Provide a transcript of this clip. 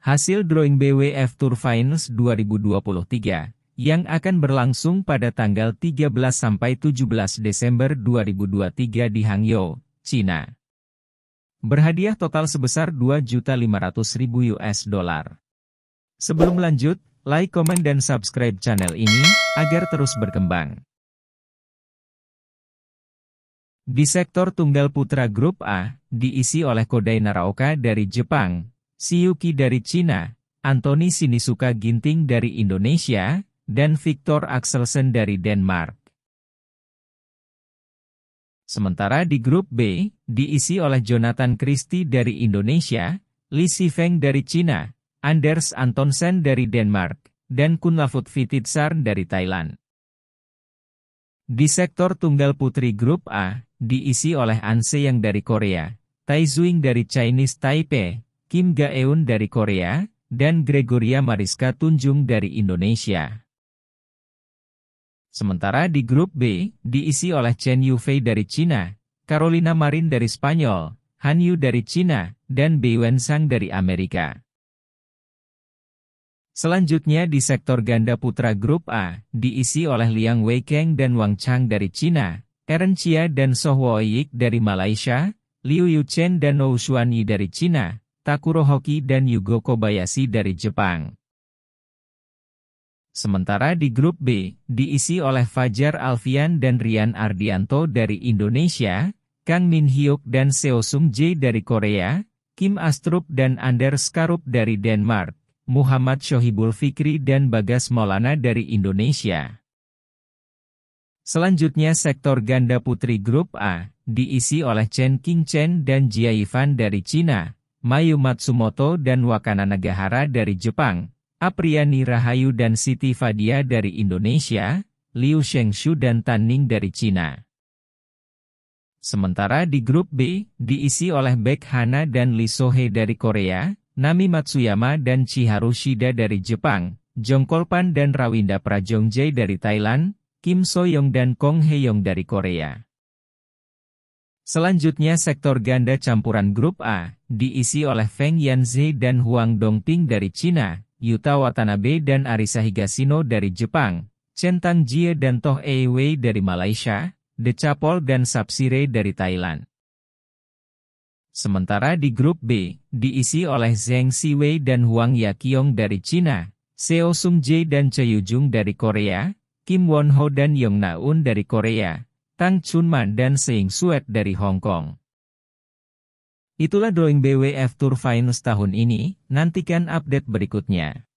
Hasil drawing BWF Tour Finals 2023 yang akan berlangsung pada tanggal 13 sampai 17 Desember 2023 di Hangzhou, China. Berhadiah total sebesar 2.500.000 US dollar. Sebelum lanjut, like, komen dan subscribe channel ini agar terus berkembang. Di sektor tunggal putra grup A, diisi oleh Kodai Naraoka dari Jepang, Siyuki dari Cina, Anthony Sinisuka Ginting dari Indonesia, dan Victor Axelsen dari Denmark. Sementara di grup B, diisi oleh Jonathan Christie dari Indonesia, Li Sifeng dari Cina, Anders Antonsen dari Denmark, dan Kunlafut Fititsar dari Thailand. Di sektor tunggal putri grup A, diisi oleh Anse yang dari Korea, Tai Zuing dari Chinese Taipei, Kim Gaeun dari Korea, dan Gregoria Mariska Tunjung dari Indonesia. Sementara di grup B, diisi oleh Chen Yufei dari China, Carolina Marin dari Spanyol, Han Yu dari China, dan Bei Sang dari Amerika. Selanjutnya di sektor ganda putra grup A, diisi oleh Liang Weikeng dan Wang Chang dari China, Eren Chia dan Soh Wo Yik dari Malaysia, Liu Yuchen dan Nou Yi dari China. Takuro Hoki dan Yugo Kobayashi dari Jepang. Sementara di grup B, diisi oleh Fajar Alfian dan Rian Ardianto dari Indonesia, Kang Min Hyuk dan Seo Sung Jae dari Korea, Kim Astrup dan Anders Karup dari Denmark, Muhammad Shohibul Fikri dan Bagas Maulana dari Indonesia. Selanjutnya sektor ganda putri grup A, diisi oleh Chen King Chen dan Jia Yifan dari Cina, Mayu Matsumoto dan Wakana Nagahara dari Jepang, Apriani Rahayu dan Siti Fadia dari Indonesia, Liu Shengshu dan Tan Ning dari Cina. Sementara di grup B, diisi oleh Baek Hana dan Lee Sohe dari Korea, Nami Matsuyama dan Chiharu Shida dari Jepang, Jong Kolpan dan Rawinda Prajongjay dari Thailand, Kim Soyong dan Kong Heyong dari Korea. Selanjutnya sektor ganda campuran grup A, diisi oleh Feng Yanzi dan Huang Dongping dari China, Yuta Watanabe dan Arisa Higashino dari Jepang, Chen Tangjie dan Toh Ei Wei dari Malaysia, De Chapol dan Sapsire dari Thailand. Sementara di grup B, diisi oleh Zheng Siwei dan Huang Yaqiong dari China, Seo Sung Jae dan Choi Yujung dari Korea, Kim Won Ho dan Yong Naun dari Korea, Tang Chun Man dan Sing Suet dari Hong Kong. Itulah drawing BWF Tour Finals tahun ini, nantikan update berikutnya.